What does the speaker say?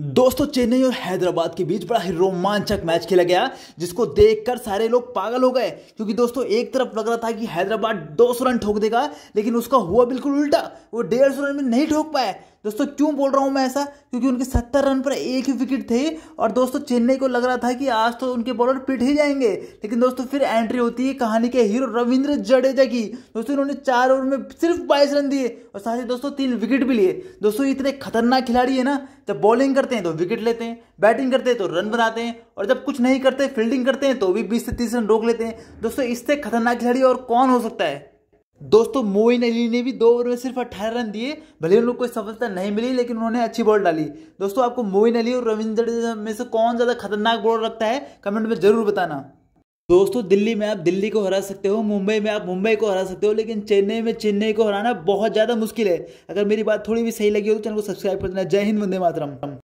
दोस्तों चेन्नई और हैदराबाद के बीच बड़ा ही रोमांचक मैच खेला गया जिसको देखकर सारे लोग पागल हो गए क्योंकि दोस्तों एक तरफ लग रहा था कि हैदराबाद दो सौ रन ठोक देगा लेकिन उसका हुआ बिल्कुल उल्टा वो डेढ़ सौ रन में नहीं ठोक पाया दोस्तों क्यों बोल रहा हूँ मैं ऐसा क्योंकि उनके सत्तर रन पर एक ही विकेट थे और दोस्तों चेन्नई को लग रहा था कि आज तो उनके बॉलर पिट ही जाएंगे लेकिन दोस्तों फिर एंट्री होती है कहानी के हीरो रविंद्र जडेजा की दोस्तों इन्होंने चार ओवर में सिर्फ बाईस रन दिए और साथ ही दोस्तों तीन विकेट भी लिए दोस्तों इतने खतरनाक खिलाड़ी है ना जब बॉलिंग करते हैं तो विकेट लेते हैं बैटिंग करते हैं तो रन बनाते हैं और जब कुछ नहीं करते फील्डिंग करते हैं तो भी बीस से तीस रन रोक लेते हैं दोस्तों इससे खतरनाक खिलाड़ी और कौन हो सकता है दोस्तों मोइन अली ने भी दो ओवर में सिर्फ अट्ठारह रन दिए भले उन लोग सफलता नहीं मिली लेकिन उन्होंने अच्छी बॉल डाली दोस्तों आपको मोइन अली और रविंद्र जडेजा में से कौन ज़्यादा खतरनाक बॉल रखता है कमेंट में ज़रूर बताना दोस्तों दिल्ली में आप दिल्ली को हरा सकते हो मुंबई में आप मुंबई को हरा सकते हो लेकिन चेन्नई में चेन्नई को हराना बहुत ज़्यादा मुश्किल है अगर मेरी बात थोड़ी भी सही लगी हो तो चैनल को सब्सक्राइब कर देना जय हिंद वंदे मातरम